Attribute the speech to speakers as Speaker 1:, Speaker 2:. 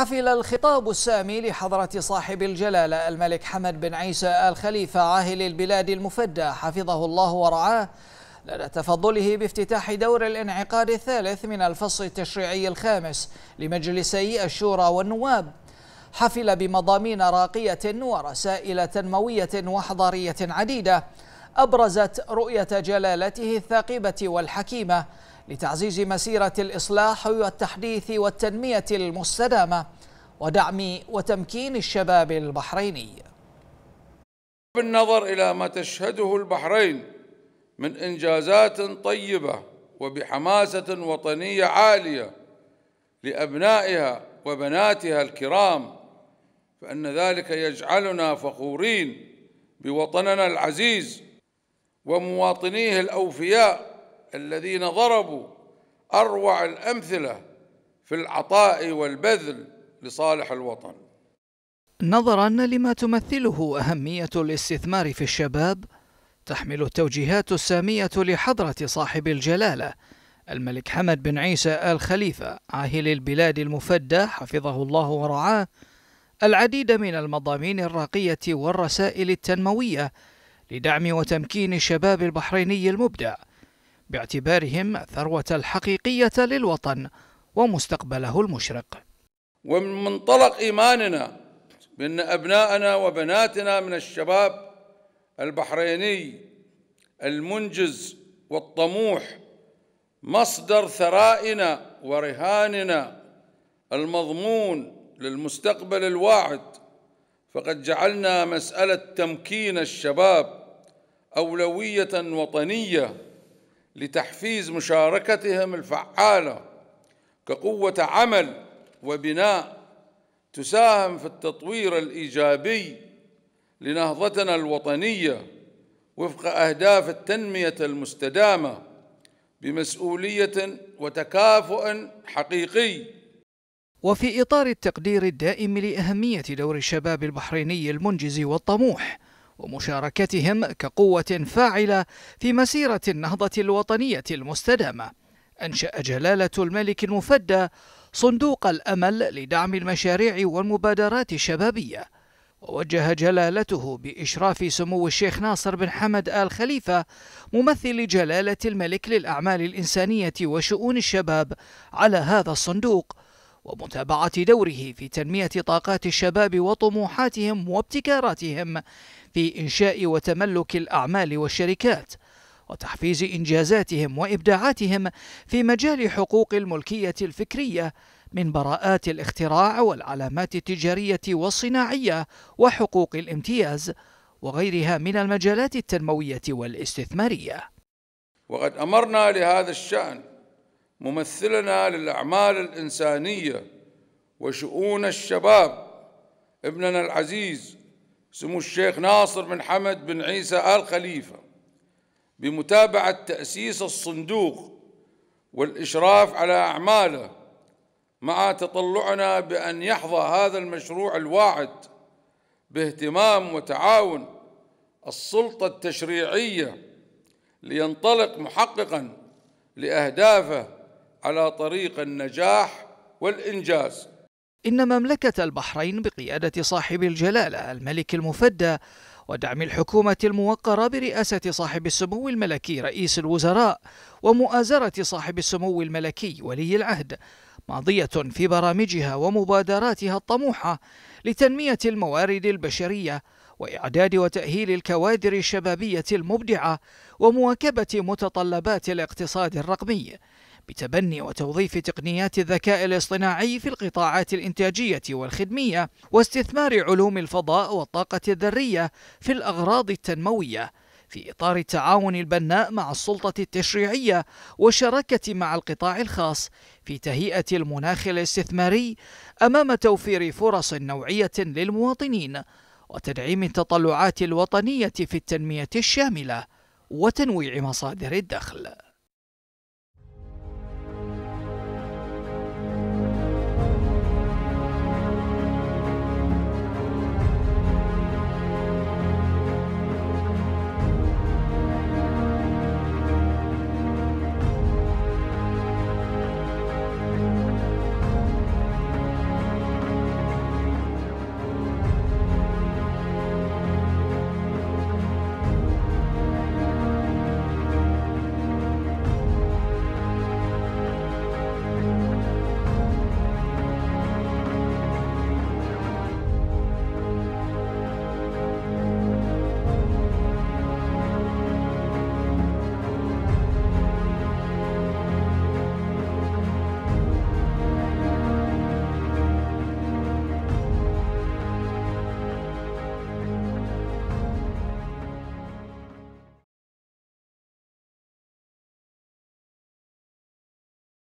Speaker 1: حفل الخطاب السامي لحضرة صاحب الجلالة الملك حمد بن عيسى آل خليفة عاهل البلاد المفدى حفظه الله ورعاه لدى تفضله بافتتاح دور الانعقاد الثالث من الفصل التشريعي الخامس لمجلسي الشورى والنواب حفل بمضامين راقية ورسائل تنموية وحضارية عديدة أبرزت رؤية جلالته الثاقبة والحكيمة لتعزيز مسيرة الإصلاح والتحديث والتنمية المستدامة ودعم وتمكين الشباب البحريني
Speaker 2: بالنظر إلى ما تشهده البحرين من إنجازات طيبة وبحماسة وطنية عالية لأبنائها وبناتها الكرام فأن ذلك يجعلنا فخورين بوطننا العزيز ومواطنيه الأوفياء الذين ضربوا اروع الامثله في العطاء والبذل لصالح الوطن
Speaker 1: نظرا لما تمثله اهميه الاستثمار في الشباب تحمل التوجيهات الساميه لحضره صاحب الجلاله الملك حمد بن عيسى ال خليفه عاهل البلاد المفدى حفظه الله ورعاه العديد من المضامين الراقيه والرسائل التنمويه لدعم وتمكين الشباب البحريني المبدع باعتبارهم الثروة الحقيقية للوطن ومستقبله المشرق
Speaker 2: ومن منطلق إيماننا بأن أبناءنا وبناتنا من الشباب البحريني المنجز والطموح مصدر ثرائنا ورهاننا المضمون للمستقبل الواعد فقد جعلنا مسألة تمكين الشباب أولوية وطنية لتحفيز مشاركتهم الفعالة كقوة عمل وبناء تساهم في التطوير الإيجابي لنهضتنا الوطنية وفق أهداف التنمية المستدامة بمسؤولية وتكافؤ حقيقي
Speaker 1: وفي إطار التقدير الدائم لأهمية دور الشباب البحريني المنجز والطموح ومشاركتهم كقوة فاعلة في مسيرة النهضة الوطنية المستدامة. أنشأ جلالة الملك المفدى صندوق الأمل لدعم المشاريع والمبادرات الشبابية. ووجه جلالته بإشراف سمو الشيخ ناصر بن حمد آل خليفة ممثل جلالة الملك للأعمال الإنسانية وشؤون الشباب على هذا الصندوق ومتابعة دوره في تنمية طاقات الشباب وطموحاتهم وابتكاراتهم في إنشاء وتملك الأعمال والشركات وتحفيز إنجازاتهم وإبداعاتهم في مجال حقوق الملكية الفكرية من براءات الاختراع والعلامات التجارية والصناعية وحقوق الامتياز وغيرها من المجالات التنموية والاستثمارية
Speaker 2: وقد أمرنا لهذا الشأن ممثلنا للأعمال الإنسانية وشؤون الشباب ابننا العزيز سمو الشيخ ناصر بن حمد بن عيسى آل خليفة بمتابعة تأسيس الصندوق والإشراف على أعماله مع تطلعنا بأن يحظى هذا المشروع الواعد باهتمام وتعاون السلطة التشريعية لينطلق محققاً لأهدافه على طريق النجاح والإنجاز
Speaker 1: إن مملكة البحرين بقيادة صاحب الجلالة الملك المفدى ودعم الحكومة الموقرة برئاسة صاحب السمو الملكي رئيس الوزراء ومؤازرة صاحب السمو الملكي ولي العهد ماضية في برامجها ومبادراتها الطموحة لتنمية الموارد البشرية وإعداد وتأهيل الكوادر الشبابية المبدعة ومواكبة متطلبات الاقتصاد الرقمي بتبني وتوظيف تقنيات الذكاء الاصطناعي في القطاعات الإنتاجية والخدمية واستثمار علوم الفضاء والطاقة الذرية في الأغراض التنموية في إطار التعاون البناء مع السلطة التشريعية والشراكة مع القطاع الخاص في تهيئة المناخ الاستثماري أمام توفير فرص نوعية للمواطنين وتدعيم التطلعات الوطنية في التنمية الشاملة وتنويع مصادر الدخل